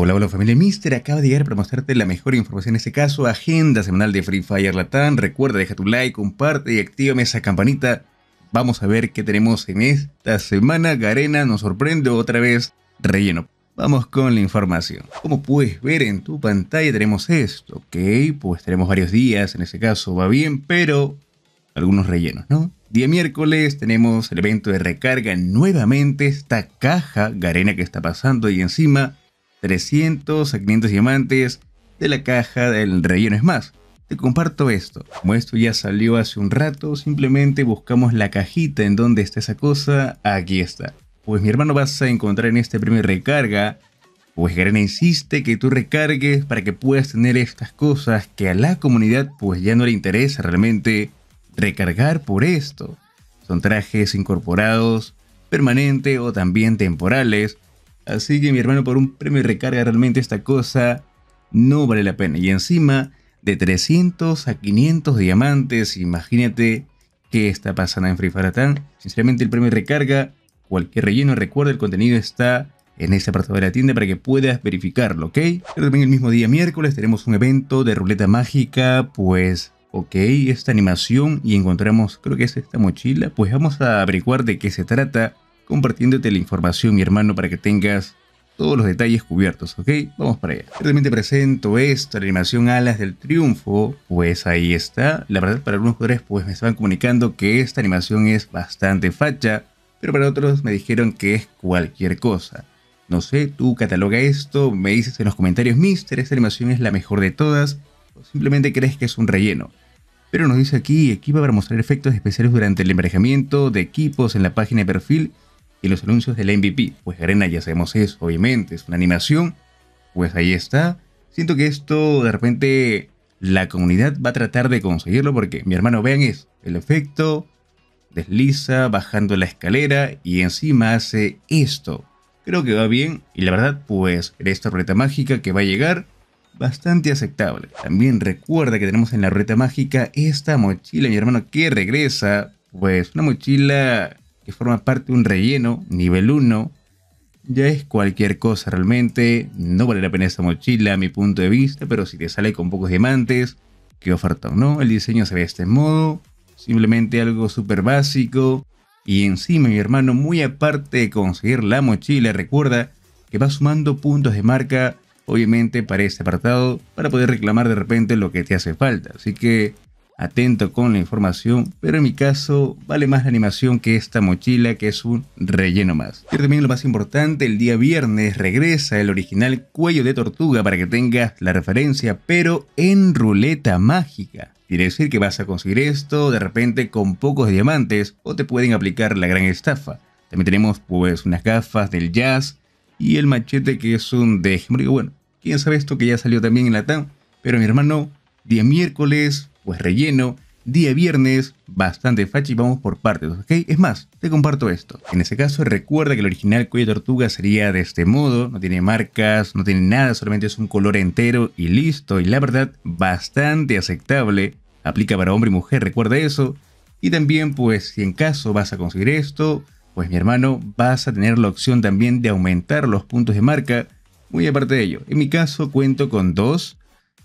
Hola, hola familia Mister, acaba de llegar para mostrarte la mejor información en este caso, agenda semanal de Free Fire Latam. Recuerda, deja tu like, comparte y activa esa campanita. Vamos a ver qué tenemos en esta semana. Garena nos sorprende otra vez relleno. Vamos con la información. Como puedes ver en tu pantalla tenemos esto, ok, pues tenemos varios días, en este caso va bien, pero algunos rellenos, ¿no? Día miércoles tenemos el evento de recarga nuevamente, esta caja Garena que está pasando y encima 300 a 500 diamantes de la caja del relleno. Es más, te comparto esto. Como esto ya salió hace un rato, simplemente buscamos la cajita en donde está esa cosa. Aquí está. Pues mi hermano vas a encontrar en este primer recarga. Pues Garena insiste que tú recargues para que puedas tener estas cosas que a la comunidad pues ya no le interesa realmente recargar por esto. Son trajes incorporados, permanente o también temporales Así que mi hermano, por un premio de recarga realmente esta cosa no vale la pena. Y encima, de 300 a 500 diamantes, imagínate qué está pasando en Free Fire Sinceramente, el premio de recarga, cualquier relleno, recuerda, el contenido está en ese apartado de la tienda para que puedas verificarlo, ¿ok? Pero también el mismo día miércoles tenemos un evento de ruleta mágica, pues... Ok, esta animación y encontramos, creo que es esta mochila, pues vamos a averiguar de qué se trata compartiéndote la información, mi hermano, para que tengas todos los detalles cubiertos, ¿ok? Vamos para allá. Realmente presento esta animación Alas del Triunfo, pues ahí está. La verdad, para algunos jugadores pues me estaban comunicando que esta animación es bastante facha, pero para otros me dijeron que es cualquier cosa. No sé, tú cataloga esto, me dices en los comentarios, Mister, esta animación es la mejor de todas, o simplemente crees que es un relleno. Pero nos dice aquí, equipa para mostrar efectos especiales durante el emparejamiento de equipos en la página de perfil y los anuncios del MVP. Pues Arena ya sabemos eso, obviamente, es una animación. Pues ahí está. Siento que esto de repente la comunidad va a tratar de conseguirlo porque mi hermano, vean es el efecto desliza bajando la escalera y encima hace esto. Creo que va bien y la verdad pues esta ruleta mágica que va a llegar bastante aceptable. También recuerda que tenemos en la ruleta mágica esta mochila, mi hermano, que regresa. Pues una mochila que forma parte de un relleno, nivel 1, ya es cualquier cosa realmente. No vale la pena esa mochila a mi punto de vista, pero si te sale con pocos diamantes, qué oferta o no. El diseño se ve de este modo, simplemente algo súper básico. Y encima, mi hermano, muy aparte de conseguir la mochila, recuerda que va sumando puntos de marca, obviamente para este apartado, para poder reclamar de repente lo que te hace falta. Así que atento con la información, pero en mi caso vale más la animación que esta mochila que es un relleno más. Y también lo más importante, el día viernes regresa el original cuello de tortuga para que tengas la referencia, pero en ruleta mágica. Quiere decir que vas a conseguir esto de repente con pocos diamantes o te pueden aplicar la gran estafa. También tenemos pues unas gafas del jazz y el machete que es un de... Bueno, quién sabe esto que ya salió también en la pero mi hermano, día miércoles pues relleno, día viernes, bastante y vamos por partes, ¿ok? Es más, te comparto esto. En ese caso, recuerda que el original cuello tortuga sería de este modo, no tiene marcas, no tiene nada, solamente es un color entero y listo, y la verdad, bastante aceptable. Aplica para hombre y mujer, recuerda eso. Y también, pues, si en caso vas a conseguir esto, pues mi hermano, vas a tener la opción también de aumentar los puntos de marca. Muy aparte de ello, en mi caso cuento con dos,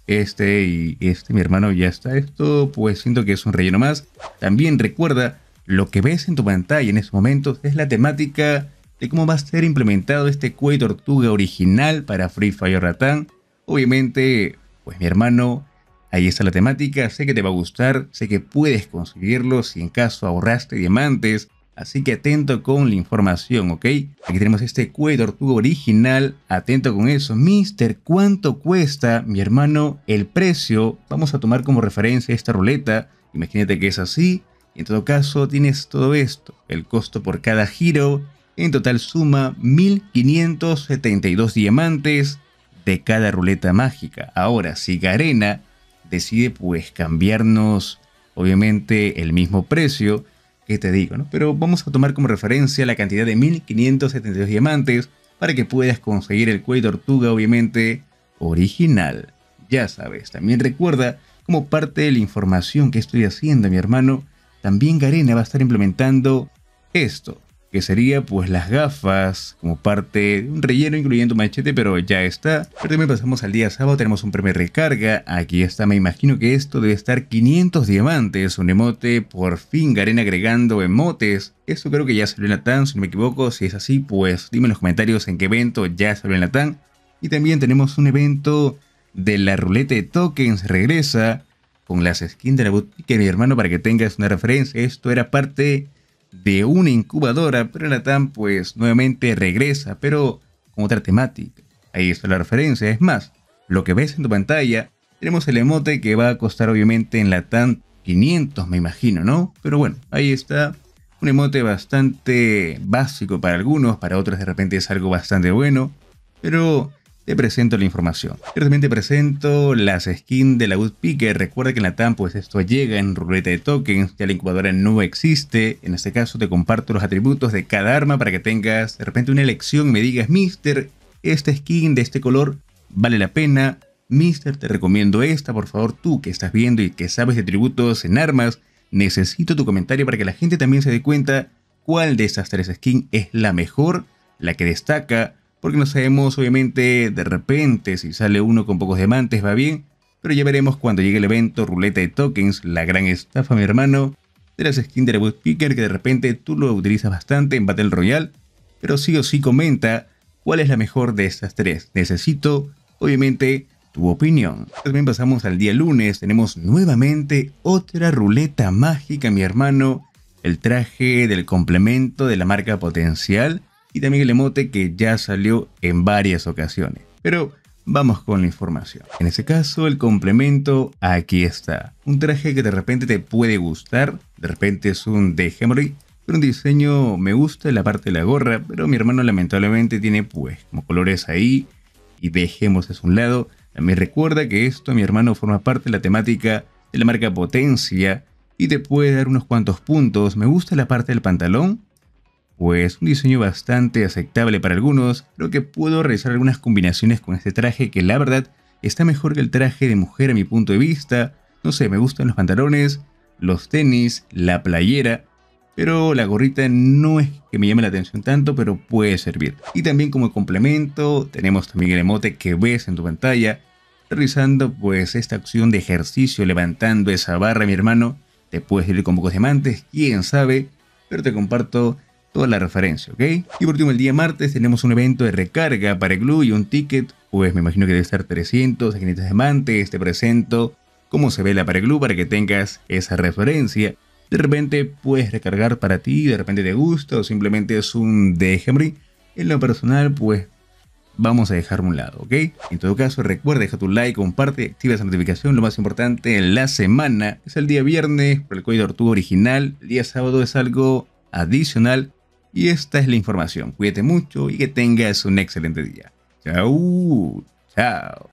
este y este, mi hermano, ya está esto, pues siento que es un relleno más. También recuerda, lo que ves en tu pantalla en estos momentos es la temática de cómo va a ser implementado este cuello tortuga original para Free Fire Ratan. Obviamente, pues mi hermano, ahí está la temática, sé que te va a gustar, sé que puedes conseguirlo si en caso ahorraste diamantes Así que atento con la información, ¿ok? Aquí tenemos este cuello de tortuga original. Atento con eso. Mister, ¿cuánto cuesta, mi hermano, el precio? Vamos a tomar como referencia esta ruleta. Imagínate que es así. en todo caso, tienes todo esto. El costo por cada giro. En total suma 1572 diamantes de cada ruleta mágica. Ahora, si Garena decide pues cambiarnos, obviamente, el mismo precio ¿Qué te digo, ¿no? Pero vamos a tomar como referencia la cantidad de 1572 diamantes para que puedas conseguir el cuello tortuga, obviamente, original. Ya sabes, también recuerda, como parte de la información que estoy haciendo, mi hermano, también Garena va a estar implementando esto, que sería pues las gafas como parte de un relleno incluyendo machete, pero ya está. Pero también pasamos al día sábado, tenemos un premio recarga, aquí está, me imagino que esto debe estar 500 diamantes, un emote, por fin Garen agregando emotes. Esto creo que ya salió en la TAN, si no me equivoco, si es así pues dime en los comentarios en qué evento ya salió en la TAN. Y también tenemos un evento de la ruleta de tokens, regresa con las skins de la boutique, mi hermano, para que tengas una referencia. Esto era parte de una incubadora, pero la tan pues nuevamente regresa, pero con otra temática. Ahí está la referencia, es más, lo que ves en tu pantalla, tenemos el emote que va a costar obviamente en la tan 500 me imagino, ¿no? Pero bueno, ahí está un emote bastante básico para algunos, para otros de repente es algo bastante bueno, pero te presento la información. Pero también te presento las skins de la Woodpecker, Recuerda que en la TAM pues esto llega en ruleta de tokens. Ya la incubadora no existe. En este caso te comparto los atributos de cada arma para que tengas de repente una elección y me digas, Mister, esta skin de este color vale la pena. Mister, te recomiendo esta. Por favor, tú que estás viendo y que sabes de atributos en armas, necesito tu comentario para que la gente también se dé cuenta cuál de esas tres skins es la mejor, la que destaca porque no sabemos obviamente de repente si sale uno con pocos diamantes va bien, pero ya veremos cuando llegue el evento ruleta de tokens, la gran estafa mi hermano, de las skins de la Picker que de repente tú lo utilizas bastante en Battle Royale, pero sí o sí comenta cuál es la mejor de estas tres. Necesito obviamente tu opinión. También pasamos al día lunes, tenemos nuevamente otra ruleta mágica mi hermano, el traje del complemento de la marca potencial y también el emote que ya salió en varias ocasiones. Pero vamos con la información. En ese caso, el complemento aquí está. Un traje que de repente te puede gustar, de repente es un de pero un diseño me gusta la parte de la gorra, pero mi hermano lamentablemente tiene pues como colores ahí y dejemos es un lado. También recuerda que esto, mi hermano, forma parte de la temática de la marca Potencia y te puede dar unos cuantos puntos. Me gusta la parte del pantalón, pues un diseño bastante aceptable para algunos, lo que puedo realizar algunas combinaciones con este traje que la verdad está mejor que el traje de mujer a mi punto de vista, no sé, me gustan los pantalones, los tenis, la playera, pero la gorrita no es que me llame la atención tanto, pero puede servir. Y también como complemento tenemos también el emote que ves en tu pantalla, realizando pues esta acción de ejercicio, levantando esa barra mi hermano, te puedes ir con pocos diamantes, quién sabe, pero te comparto toda la referencia, ¿ok? Y por último, el día martes tenemos un evento de recarga para el club y un ticket, pues me imagino que debe estar 300, 500 diamantes, te presento cómo se ve la para para que tengas esa referencia. De repente puedes recargar para ti, de repente te gusta o simplemente es un déjame. En lo personal, pues vamos a a un lado, ¿ok? En todo caso, recuerda, deja tu like, comparte, activa esa notificación. Lo más importante en la semana es el día viernes por el código Tortuga original. El día sábado es algo adicional. Y esta es la información. Cuídate mucho y que tengas un excelente día. Chao, chao.